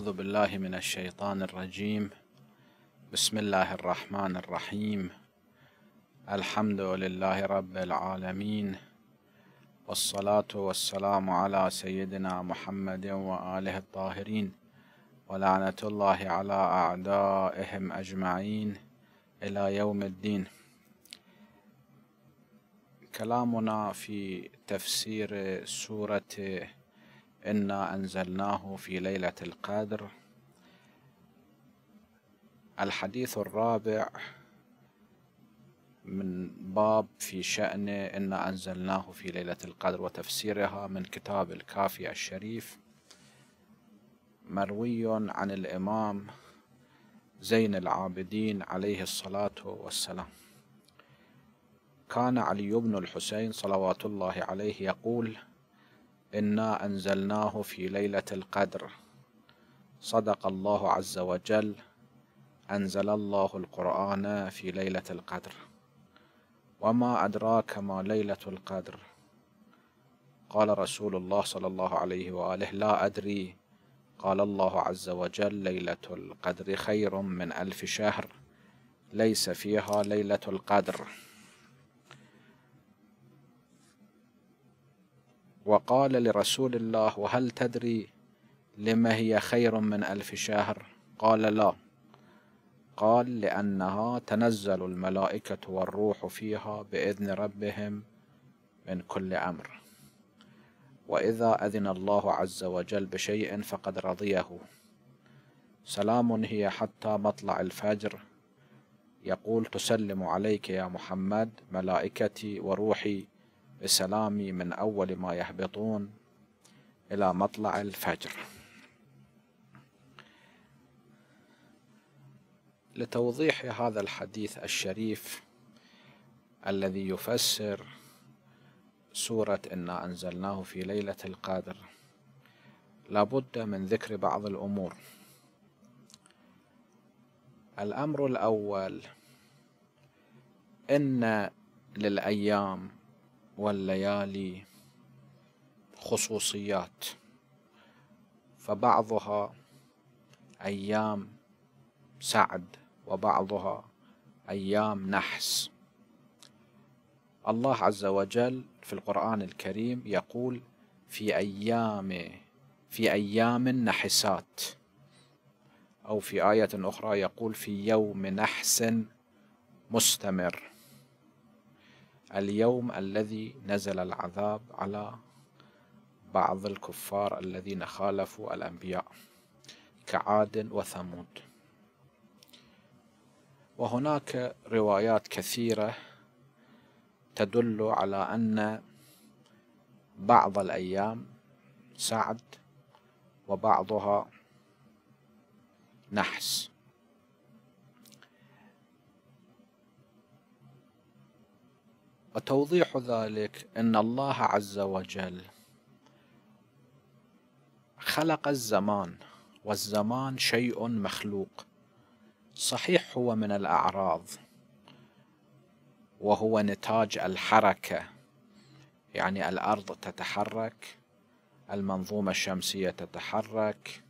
أعوذ بالله من الشيطان الرجيم بسم الله الرحمن الرحيم الحمد لله رب العالمين والصلاة والسلام على سيدنا محمد وآله الطاهرين ولعنة الله على أعدائهم أجمعين إلى يوم الدين كلامنا في تفسير سورة إنا أنزلناه في ليلة القدر الحديث الرابع من باب في شأن إنا أنزلناه في ليلة القدر وتفسيرها من كتاب الكافي الشريف مروي عن الإمام زين العابدين عليه الصلاة والسلام كان علي بن الحسين صلوات الله عليه يقول إنا أنزلناه في ليلة القدر صدق الله عز وجل أنزل الله القرآن في ليلة القدر وما أدراك ما ليلة القدر قال رسول الله صلى الله عليه وآله لا أدري قال الله عز وجل ليلة القدر خير من ألف شهر ليس فيها ليلة القدر وقال لرسول الله وهل تدري لما هي خير من ألف شهر قال لا قال لأنها تنزل الملائكة والروح فيها بإذن ربهم من كل أمر وإذا أذن الله عز وجل بشيء فقد رضيه سلام هي حتى مطلع الفجر يقول تسلم عليك يا محمد ملائكتي وروحي بسلامي من أول ما يهبطون إلى مطلع الفجر لتوضيح هذا الحديث الشريف الذي يفسر سورة إنا أنزلناه في ليلة القدر لابد من ذكر بعض الأمور الأمر الأول إن للأيام والليالي خصوصيات فبعضها ايام سعد وبعضها ايام نحس الله عز وجل في القران الكريم يقول في ايام في ايام نحسات او في ايه اخرى يقول في يوم نحس مستمر اليوم الذي نزل العذاب على بعض الكفار الذين خالفوا الأنبياء كعاد وثمود وهناك روايات كثيرة تدل على أن بعض الأيام سعد وبعضها نحس وتوضيح ذلك أن الله عز وجل خلق الزمان والزمان شيء مخلوق صحيح هو من الأعراض وهو نتاج الحركة يعني الأرض تتحرك المنظومة الشمسية تتحرك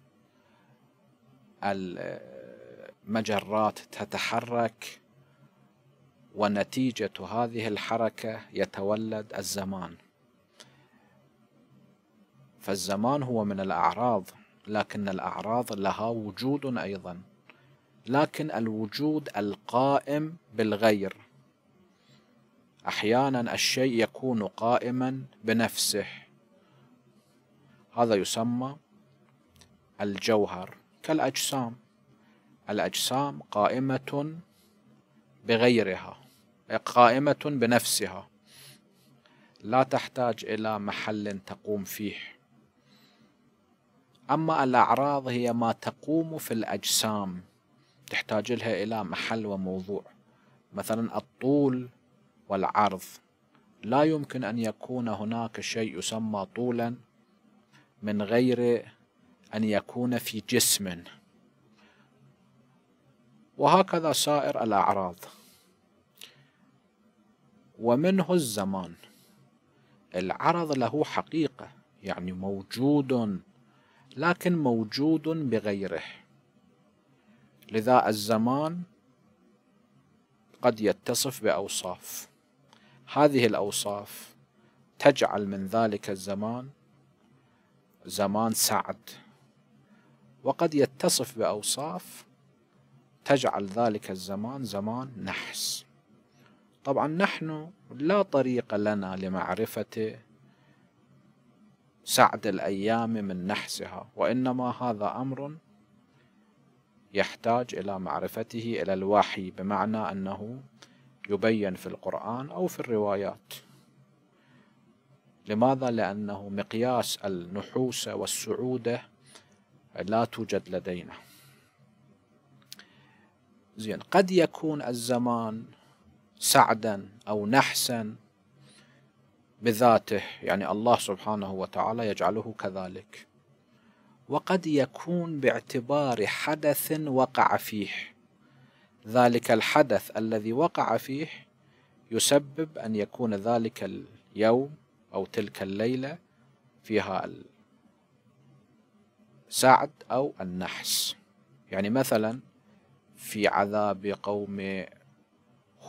المجرات تتحرك ونتيجة هذه الحركة يتولد الزمان فالزمان هو من الأعراض لكن الأعراض لها وجود أيضا لكن الوجود القائم بالغير أحيانا الشيء يكون قائما بنفسه هذا يسمى الجوهر كالأجسام الأجسام قائمة بغيرها قائمة بنفسها لا تحتاج إلى محل تقوم فيه أما الأعراض هي ما تقوم في الأجسام تحتاج لها إلى محل وموضوع مثلا الطول والعرض لا يمكن أن يكون هناك شيء يسمى طولا من غير أن يكون في جسم وهكذا سائر الأعراض ومنه الزمان العرض له حقيقة يعني موجود لكن موجود بغيره لذا الزمان قد يتصف بأوصاف هذه الأوصاف تجعل من ذلك الزمان زمان سعد وقد يتصف بأوصاف تجعل ذلك الزمان زمان نحس طبعا نحن لا طريق لنا لمعرفة سعد الأيام من نحسها وإنما هذا أمر يحتاج إلى معرفته إلى الوحي بمعنى أنه يبين في القرآن أو في الروايات لماذا؟ لأنه مقياس النحوس والسعودة لا توجد لدينا زين قد يكون الزمان سعدا أو نحسا بذاته يعني الله سبحانه وتعالى يجعله كذلك وقد يكون باعتبار حدث وقع فيه ذلك الحدث الذي وقع فيه يسبب أن يكون ذلك اليوم أو تلك الليلة فيها السعد أو النحس يعني مثلا في عذاب قوم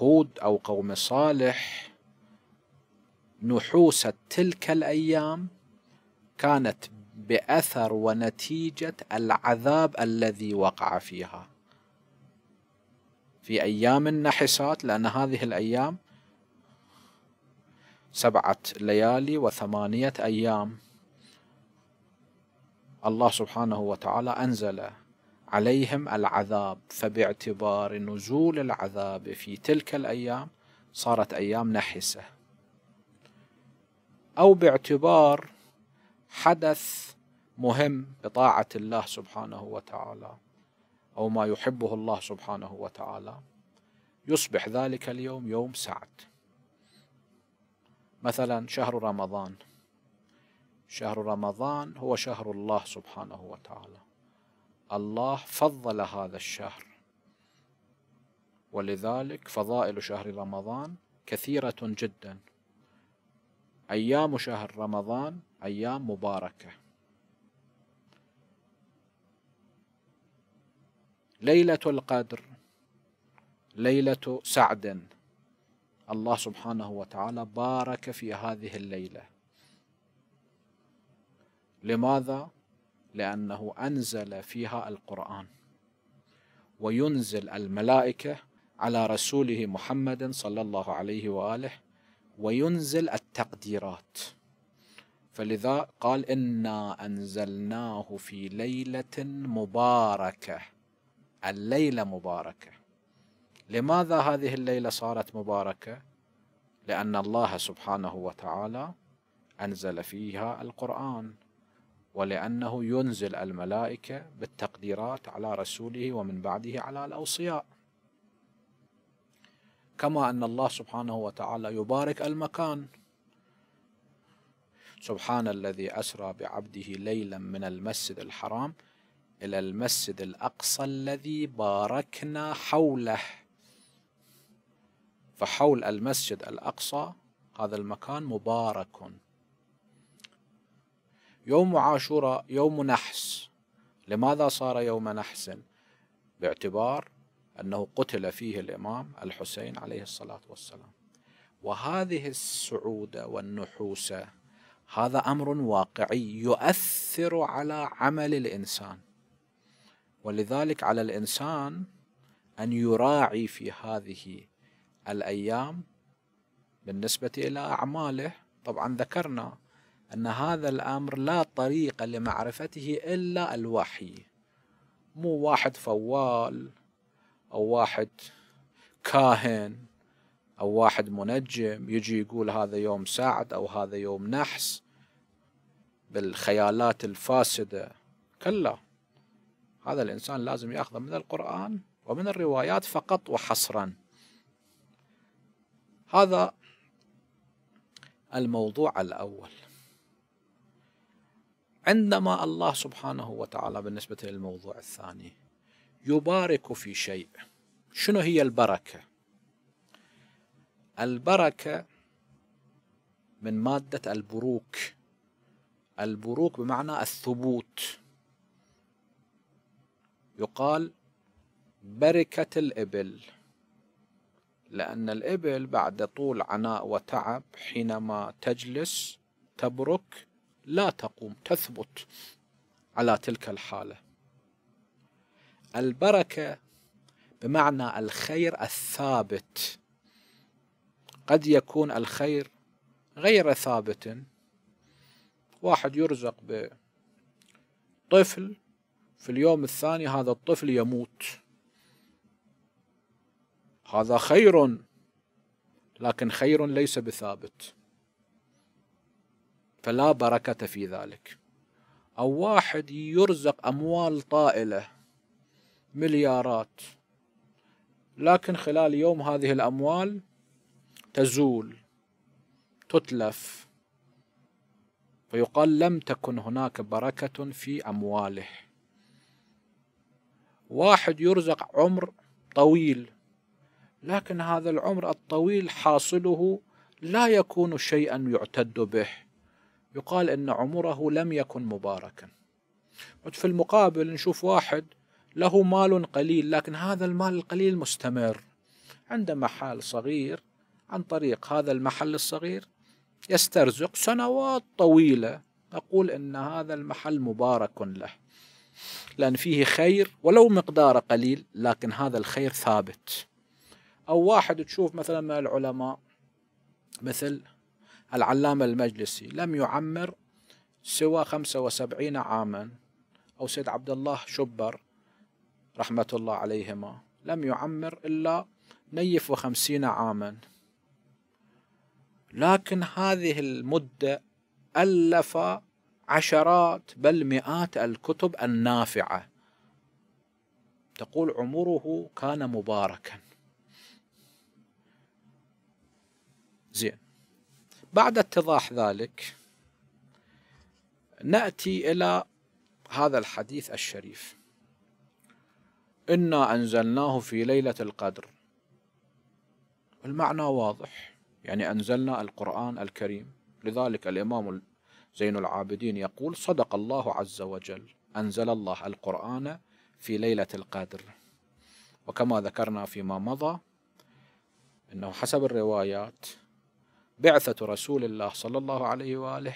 هود أو قوم صالح نحوس تلك الأيام كانت بأثر ونتيجة العذاب الذي وقع فيها في أيام النحسات لأن هذه الأيام سبعة ليالي وثمانية أيام الله سبحانه وتعالى أنزل عليهم العذاب فباعتبار نزول العذاب في تلك الايام صارت ايام نحسه او باعتبار حدث مهم بطاعه الله سبحانه وتعالى او ما يحبه الله سبحانه وتعالى يصبح ذلك اليوم يوم سعد مثلا شهر رمضان شهر رمضان هو شهر الله سبحانه وتعالى الله فضل هذا الشهر ولذلك فضائل شهر رمضان كثيرة جدا أيام شهر رمضان أيام مباركة ليلة القدر ليلة سعد الله سبحانه وتعالى بارك في هذه الليلة لماذا؟ لأنه أنزل فيها القرآن وينزل الملائكة على رسوله محمد صلى الله عليه وآله وينزل التقديرات فلذا قال إنا أنزلناه في ليلة مباركة الليلة مباركة لماذا هذه الليلة صارت مباركة؟ لأن الله سبحانه وتعالى أنزل فيها القرآن ولأنه ينزل الملائكة بالتقديرات على رسوله ومن بعده على الأوصياء كما أن الله سبحانه وتعالى يبارك المكان سبحان الذي أسرى بعبده ليلا من المسجد الحرام إلى المسجد الأقصى الذي باركنا حوله فحول المسجد الأقصى هذا المكان مبارك يوم عاشوراء يوم نحس لماذا صار يوم نحس باعتبار أنه قتل فيه الإمام الحسين عليه الصلاة والسلام وهذه السعودة والنحوسة هذا أمر واقعي يؤثر على عمل الإنسان ولذلك على الإنسان أن يراعي في هذه الأيام بالنسبة إلى أعماله طبعا ذكرنا أن هذا الأمر لا طريق لمعرفته إلا الوحي مو واحد فوال أو واحد كاهن أو واحد منجم يجي يقول هذا يوم سعد أو هذا يوم نحس بالخيالات الفاسدة كلا هذا الإنسان لازم يأخذ من القرآن ومن الروايات فقط وحصرا هذا الموضوع الأول عندما الله سبحانه وتعالى بالنسبة للموضوع الثاني يبارك في شيء شنو هي البركة البركة من مادة البروك البروك بمعنى الثبوت يقال بركة الإبل لأن الإبل بعد طول عناء وتعب حينما تجلس تبرك لا تقوم تثبت على تلك الحاله البركه بمعنى الخير الثابت قد يكون الخير غير ثابت واحد يرزق بطفل في اليوم الثاني هذا الطفل يموت هذا خير لكن خير ليس بثابت فلا بركة في ذلك أو واحد يرزق أموال طائلة مليارات لكن خلال يوم هذه الأموال تزول تتلف فيقال لم تكن هناك بركة في أمواله واحد يرزق عمر طويل لكن هذا العمر الطويل حاصله لا يكون شيئا يعتد به يقال أن عمره لم يكن مباركا في المقابل نشوف واحد له مال قليل لكن هذا المال القليل مستمر عنده محل صغير عن طريق هذا المحل الصغير يسترزق سنوات طويلة نقول أن هذا المحل مبارك له لأن فيه خير ولو مقداره قليل لكن هذا الخير ثابت أو واحد تشوف مثلا من العلماء مثل العلامة المجلسي لم يعمر سوى 75 عاما أو سيد عبد الله شبر رحمة الله عليهما لم يعمر إلا نيف وخمسين عاما لكن هذه المدة ألف عشرات بل مئات الكتب النافعة تقول عمره كان مباركا زين بعد اتضاح ذلك ناتي الى هذا الحديث الشريف انا انزلناه في ليله القدر المعنى واضح يعني انزلنا القران الكريم لذلك الامام زين العابدين يقول صدق الله عز وجل انزل الله القران في ليله القدر وكما ذكرنا فيما مضى انه حسب الروايات بعثة رسول الله صلى الله عليه وآله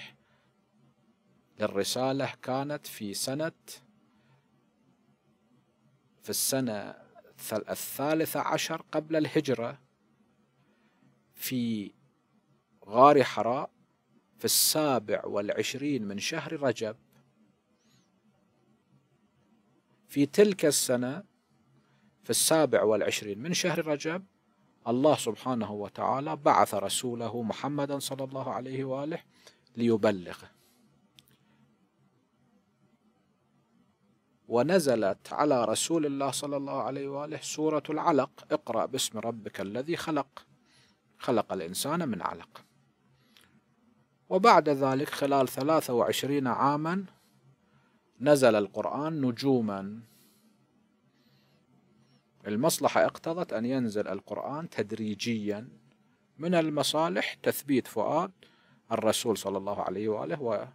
للرسالة كانت في سنة في السنة الثالثة عشر قبل الهجرة في غار حراء في السابع والعشرين من شهر رجب في تلك السنة في السابع والعشرين من شهر رجب الله سبحانه وتعالى بعث رسوله محمدا صلى الله عليه واله ليبلغه ونزلت على رسول الله صلى الله عليه واله سوره العلق اقرا باسم ربك الذي خلق خلق الانسان من علق وبعد ذلك خلال 23 عاما نزل القرآن نجوما المصلحة اقتضت أن ينزل القرآن تدريجيا من المصالح تثبيت فؤاد الرسول صلى الله عليه وآله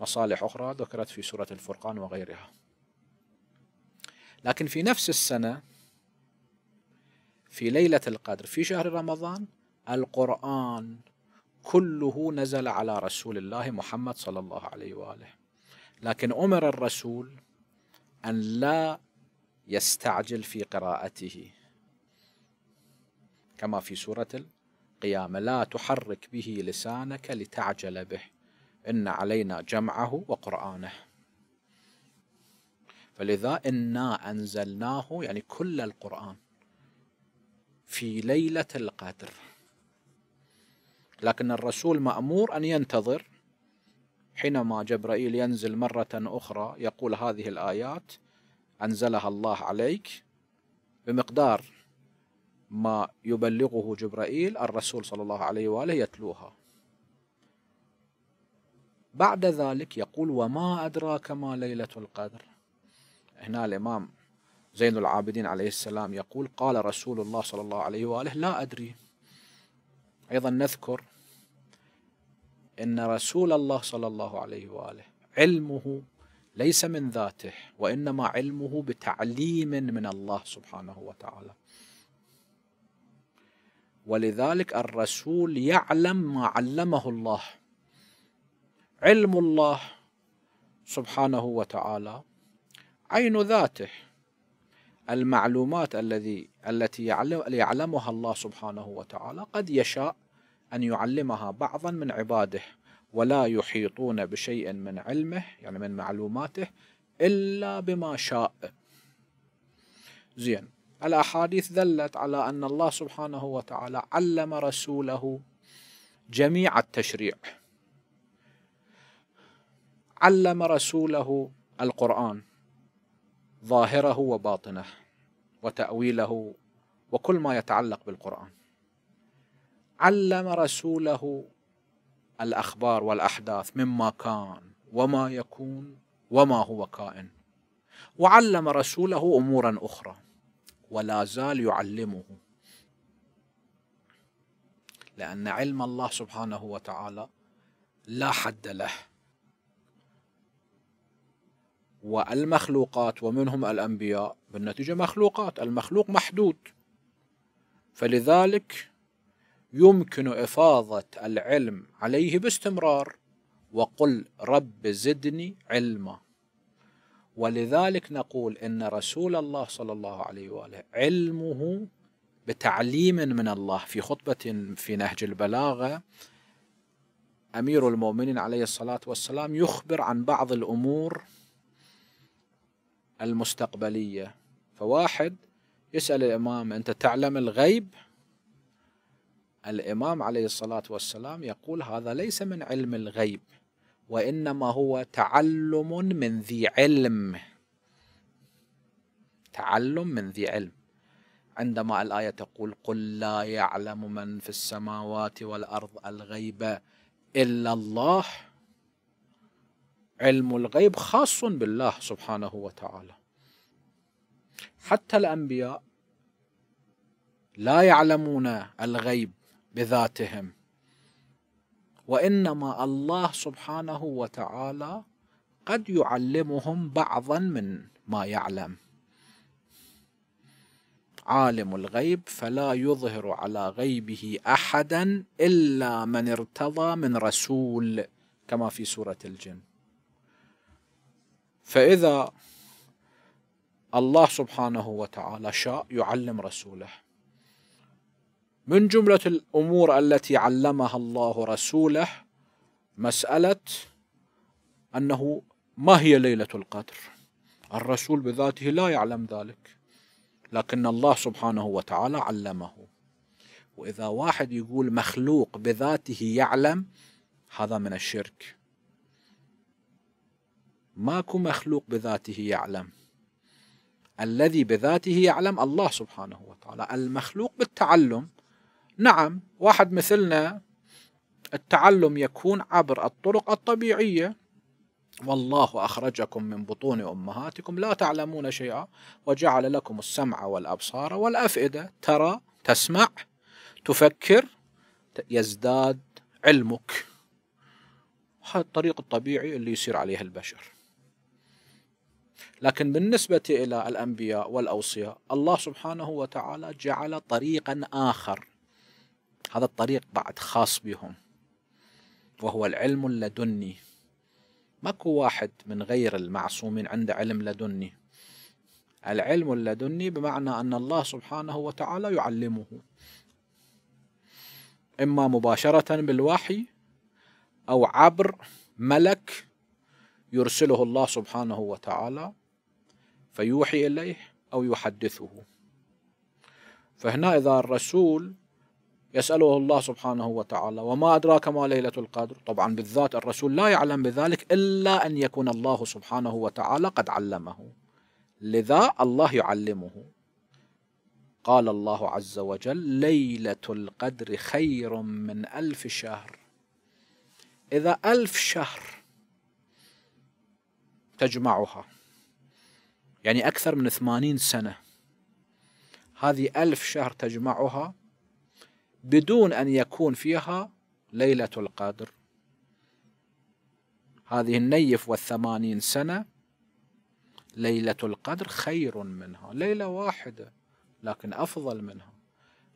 ومصالح أخرى ذكرت في سورة الفرقان وغيرها لكن في نفس السنة في ليلة القدر في شهر رمضان القرآن كله نزل على رسول الله محمد صلى الله عليه واله لكن امر الرسول ان لا يستعجل في قراءته كما في سورة القيامة لا تحرك به لسانك لتعجل به إن علينا جمعه وقرآنه فلذا إنا أنزلناه يعني كل القرآن في ليلة القدر لكن الرسول مأمور أن ينتظر حينما جبرائيل ينزل مرة أخرى يقول هذه الآيات أنزلها الله عليك بمقدار ما يبلغه جبرائيل الرسول صلى الله عليه وآله يتلوها بعد ذلك يقول وما أدراك ما ليلة القدر هنا الإمام زين العابدين عليه السلام يقول قال رسول الله صلى الله عليه وآله لا أدري أيضا نذكر أن رسول الله صلى الله عليه وآله علمه ليس من ذاته وانما علمه بتعليم من الله سبحانه وتعالى ولذلك الرسول يعلم ما علمه الله علم الله سبحانه وتعالى عين ذاته المعلومات الذي التي يعلمها الله سبحانه وتعالى قد يشاء ان يعلمها بعضا من عباده ولا يحيطون بشيء من علمه يعني من معلوماته إلا بما شاء زين الأحاديث دلت على أن الله سبحانه وتعالى علم رسوله جميع التشريع علم رسوله القرآن ظاهره وباطنه وتأويله وكل ما يتعلق بالقرآن علم رسوله الأخبار والأحداث مما كان وما يكون وما هو كائن وعلم رسوله أمورا أخرى ولا زال يعلمه لأن علم الله سبحانه وتعالى لا حد له والمخلوقات ومنهم الأنبياء بالنتيجة مخلوقات المخلوق محدود فلذلك يمكن إفاضة العلم عليه باستمرار وقل رب زدني علما ولذلك نقول إن رسول الله صلى الله عليه وآله علمه بتعليم من الله في خطبة في نهج البلاغة أمير المؤمنين عليه الصلاة والسلام يخبر عن بعض الأمور المستقبلية فواحد يسأل الإمام أنت تعلم الغيب الإمام عليه الصلاة والسلام يقول هذا ليس من علم الغيب وإنما هو تعلم من ذي علم تعلم من ذي علم عندما الآية تقول قل لا يعلم من في السماوات والأرض الغيب إلا الله علم الغيب خاص بالله سبحانه وتعالى حتى الأنبياء لا يعلمون الغيب بذاتهم وانما الله سبحانه وتعالى قد يعلمهم بعضا من ما يعلم عالم الغيب فلا يظهر على غيبه احدا الا من ارتضى من رسول كما في سوره الجن فاذا الله سبحانه وتعالى شاء يعلم رسوله من جملة الأمور التي علمها الله رسوله مسألة أنه ما هي ليلة القدر الرسول بذاته لا يعلم ذلك لكن الله سبحانه وتعالى علمه وإذا واحد يقول مخلوق بذاته يعلم هذا من الشرك ماكو مخلوق بذاته يعلم الذي بذاته يعلم الله سبحانه وتعالى المخلوق بالتعلم نعم واحد مثلنا التعلم يكون عبر الطرق الطبيعية والله أخرجكم من بطون أمهاتكم لا تعلمون شيئا وجعل لكم السمع والأبصار والأفئدة ترى تسمع تفكر يزداد علمك هذا الطريق الطبيعي اللي يسير عليه البشر لكن بالنسبة إلى الأنبياء والأوصياء الله سبحانه وتعالى جعل طريقا آخر هذا الطريق بعد خاص بهم وهو العلم اللدني ماكو واحد من غير المعصومين عنده علم لدني العلم اللدني بمعنى أن الله سبحانه وتعالى يعلمه إما مباشرة بالوحي أو عبر ملك يرسله الله سبحانه وتعالى فيوحي إليه أو يحدثه فهنا إذا الرسول يسأله الله سبحانه وتعالى وما أدراك ما ليلة القدر طبعا بالذات الرسول لا يعلم بذلك إلا أن يكون الله سبحانه وتعالى قد علمه لذا الله يعلمه قال الله عز وجل ليلة القدر خير من ألف شهر إذا ألف شهر تجمعها يعني أكثر من ثمانين سنة هذه ألف شهر تجمعها بدون أن يكون فيها ليلة القدر هذه النيف والثمانين سنة ليلة القدر خير منها ليلة واحدة لكن أفضل منها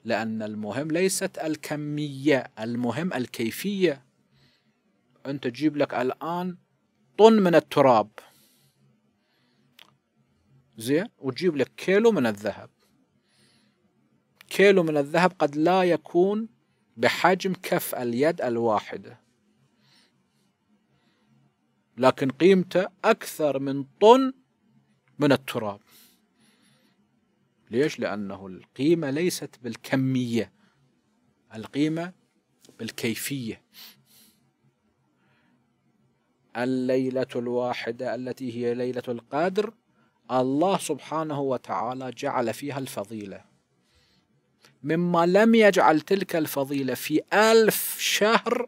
لأن المهم ليست الكمية المهم الكيفية أنت تجيب لك الآن طن من التراب زين وتجيب لك كيلو من الذهب كيلو من الذهب قد لا يكون بحجم كف اليد الواحدة لكن قيمته أكثر من طن من التراب ليش؟ لأنه القيمة ليست بالكمية القيمة بالكيفية الليلة الواحدة التي هي ليلة القدر الله سبحانه وتعالى جعل فيها الفضيله مما لم يجعل تلك الفضيلة في ألف شهر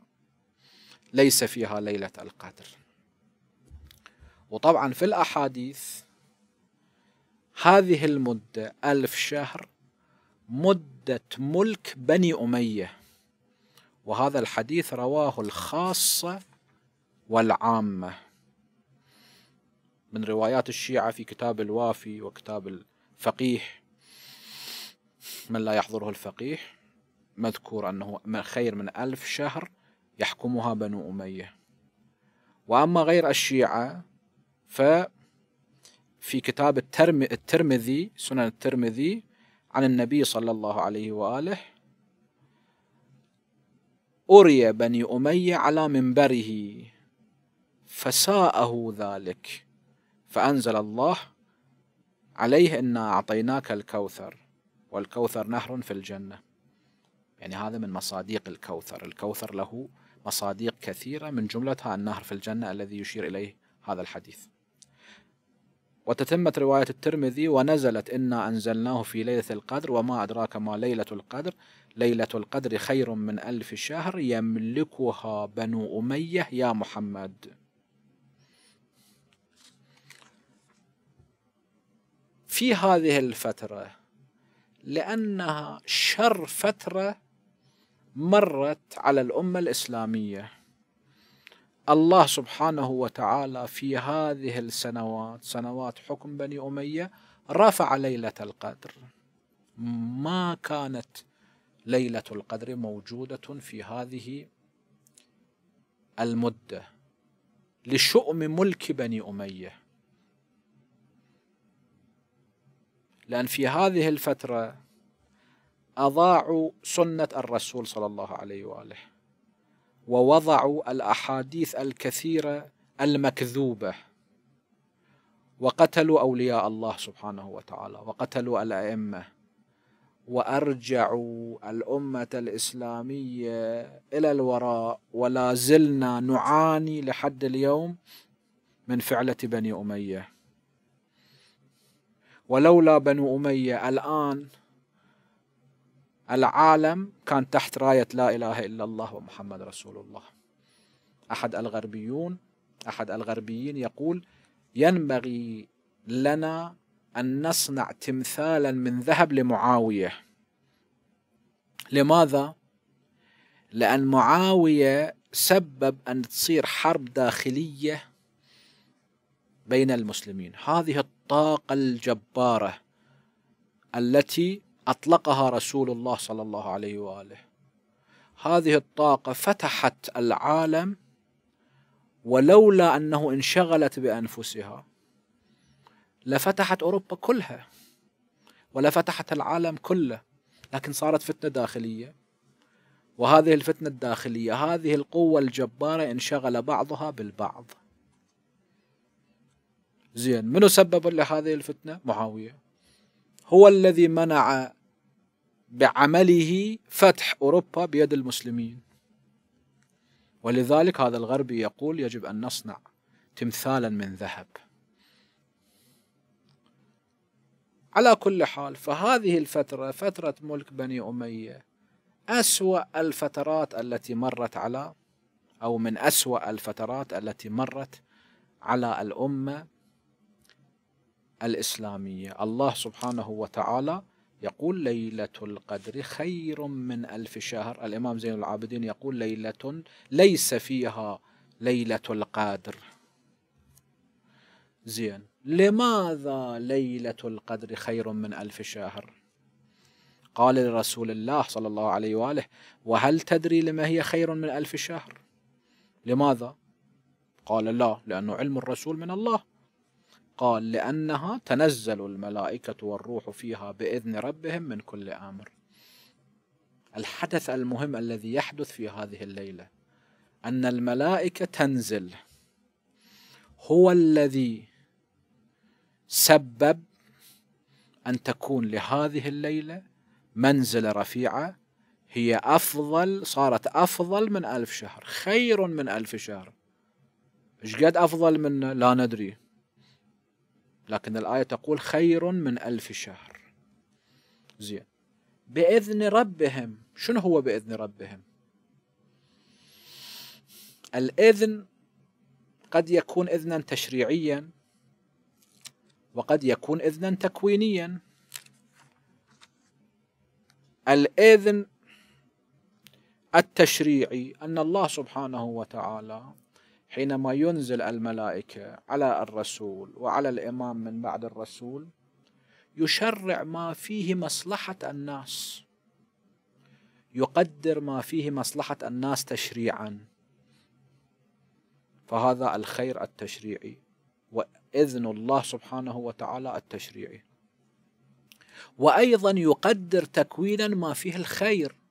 ليس فيها ليلة القدر وطبعا في الأحاديث هذه المدة ألف شهر مدة ملك بني أمية وهذا الحديث رواه الخاصة والعامة من روايات الشيعة في كتاب الوافي وكتاب الفقيه من لا يحضره الفقيه مذكور أنه خير من ألف شهر يحكمها بنو أمية وأما غير الشيعة ففي كتاب الترم الترمذي سنن الترمذي عن النبي صلى الله عليه وآله أري بني أمية على منبره فساءه ذلك فأنزل الله عليه إنا أعطيناك الكوثر والكوثر نهر في الجنة يعني هذا من مصادق الكوثر الكوثر له مصادق كثيرة من جملتها النهر في الجنة الذي يشير إليه هذا الحديث وتتمت رواية الترمذي ونزلت إنا أنزلناه في ليلة القدر وما أدراك ما ليلة القدر ليلة القدر خير من ألف شهر يملكها بنو أمية يا محمد في هذه الفترة لأنها شر فترة مرت على الأمة الإسلامية الله سبحانه وتعالى في هذه السنوات سنوات حكم بني أمية رفع ليلة القدر ما كانت ليلة القدر موجودة في هذه المدة لشؤم ملك بني أمية لأن في هذه الفترة أضاعوا سنة الرسول صلى الله عليه وآله ووضعوا الأحاديث الكثيرة المكذوبة وقتلوا أولياء الله سبحانه وتعالى وقتلوا الأئمة وأرجعوا الأمة الإسلامية إلى الوراء ولا زلنا نعاني لحد اليوم من فعلة بني أمية ولولا بنو أمية الآن العالم كان تحت راية لا إله إلا الله ومحمد رسول الله أحد الغربيون أحد الغربيين يقول ينبغي لنا أن نصنع تمثالا من ذهب لمعاوية لماذا؟ لأن معاوية سبب أن تصير حرب داخلية بين المسلمين هذه الطاقة الجبارة التي أطلقها رسول الله صلى الله عليه وآله هذه الطاقة فتحت العالم ولولا أنه انشغلت بأنفسها لفتحت أوروبا كلها ولفتحت العالم كله لكن صارت فتنة داخلية وهذه الفتنة الداخلية هذه القوة الجبارة انشغل بعضها بالبعض زين منو سبب لهذه الفتنة معاوية هو الذي منع بعمله فتح أوروبا بيد المسلمين ولذلك هذا الغربي يقول يجب أن نصنع تمثالا من ذهب على كل حال فهذه الفترة فترة ملك بني أمية أسوأ الفترات التي مرت على أو من أسوأ الفترات التي مرت على الأمة الإسلامية الله سبحانه وتعالى يقول ليلة القدر خير من ألف شهر الإمام زين العابدين يقول ليلة ليس فيها ليلة القدر زين لماذا ليلة القدر خير من ألف شهر قال لرسول الله صلى الله عليه وآله وهل تدري لما هي خير من ألف شهر لماذا قال لا لأنه علم الرسول من الله قال لأنها تنزل الملائكة والروح فيها بإذن ربهم من كل أمر الحدث المهم الذي يحدث في هذه الليلة أن الملائكة تنزل هو الذي سبب أن تكون لهذه الليلة منزلة رفيعة هي أفضل صارت أفضل من ألف شهر خير من ألف شهر إيش قد أفضل من لا ندري لكن الآية تقول خير من ألف شهر زين بإذن ربهم شنو هو بإذن ربهم الإذن قد يكون إذنا تشريعيا وقد يكون إذنا تكوينيا الإذن التشريعي أن الله سبحانه وتعالى حينما ينزل الملائكة على الرسول وعلى الإمام من بعد الرسول يشرع ما فيه مصلحة الناس يقدر ما فيه مصلحة الناس تشريعا فهذا الخير التشريعي وإذن الله سبحانه وتعالى التشريعي وأيضا يقدر تكوينا ما فيه الخير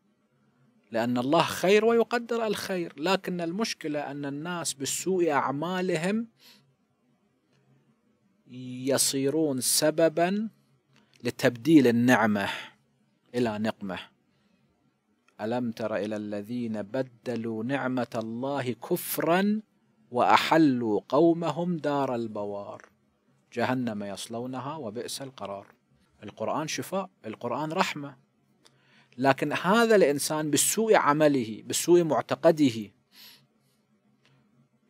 لأن الله خير ويقدر الخير لكن المشكلة أن الناس بسوء أعمالهم يصيرون سببا لتبديل النعمة إلى نقمة ألم تر إلى الذين بدلوا نعمة الله كفرا وأحلوا قومهم دار البوار جهنم يصلونها وبئس القرار القرآن شفاء القرآن رحمة لكن هذا الإنسان بسوء عمله بسوء معتقده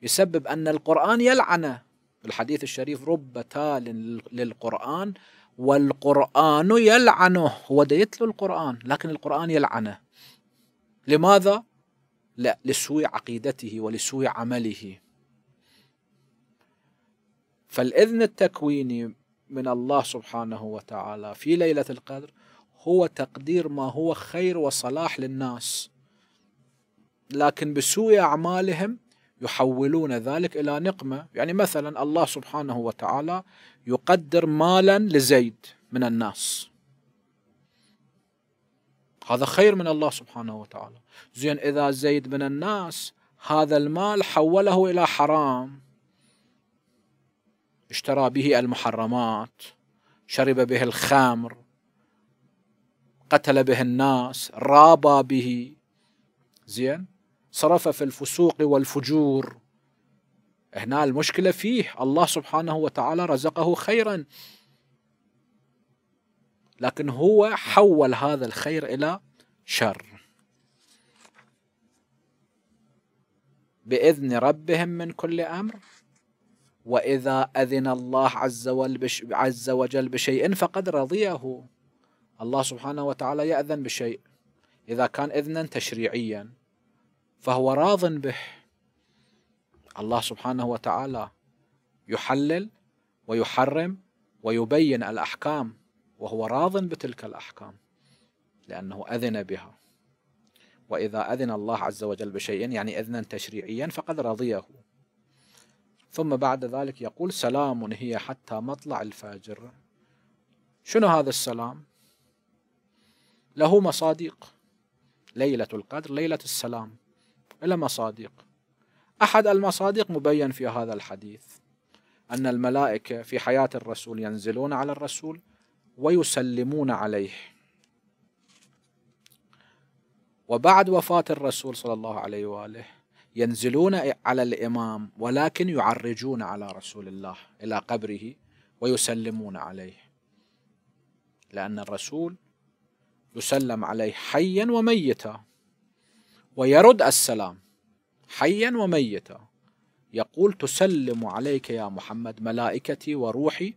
يسبب أن القرآن يلعنه الحديث الشريف رب تال للقرآن والقرآن يلعنه هو ده يتلو القرآن لكن القرآن يلعنه لماذا؟ لا لسوء عقيدته ولسوء عمله فالإذن التكويني من الله سبحانه وتعالى في ليلة القدر هو تقدير ما هو خير وصلاح للناس لكن بسوء أعمالهم يحولون ذلك إلى نقمة يعني مثلا الله سبحانه وتعالى يقدر مالا لزيد من الناس هذا خير من الله سبحانه وتعالى زين إذا زيد من الناس هذا المال حوله إلى حرام اشترى به المحرمات شرب به الخمر قتل به الناس رابى به زين صرف في الفسوق والفجور هنا المشكلة فيه الله سبحانه وتعالى رزقه خيرا لكن هو حول هذا الخير إلى شر بإذن ربهم من كل أمر وإذا أذن الله عز وجل بشيء فقد رضيه الله سبحانه وتعالى يأذن بشيء إذا كان إذنا تشريعيا فهو راض به الله سبحانه وتعالى يحلل ويحرم ويبين الأحكام وهو راض بتلك الأحكام لأنه أذن بها وإذا أذن الله عز وجل بشيء يعني إذنا تشريعيا فقد رضيه ثم بعد ذلك يقول سلام هي حتى مطلع الفاجر شنو هذا السلام له مصادق ليلة القدر ليلة السلام إلى مصادق أحد المصادق مبين في هذا الحديث أن الملائكة في حياة الرسول ينزلون على الرسول ويسلمون عليه وبعد وفاة الرسول صلى الله عليه وآله ينزلون على الإمام ولكن يعرجون على رسول الله إلى قبره ويسلمون عليه لأن الرسول يسلم عليه حيا وميتا ويرد السلام حيا وميتا يقول تسلم عليك يا محمد ملائكتي وروحي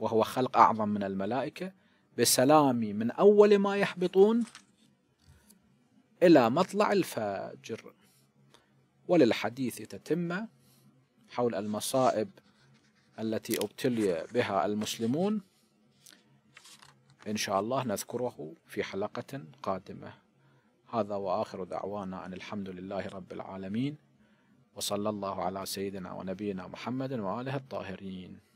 وهو خلق أعظم من الملائكة بسلامي من أول ما يحبطون إلى مطلع الفجر وللحديث تتمة حول المصائب التي ابتلي بها المسلمون إن شاء الله نذكره في حلقة قادمة هذا وآخر دعوانا أن الحمد لله رب العالمين وصلى الله على سيدنا ونبينا محمد وآله الطاهرين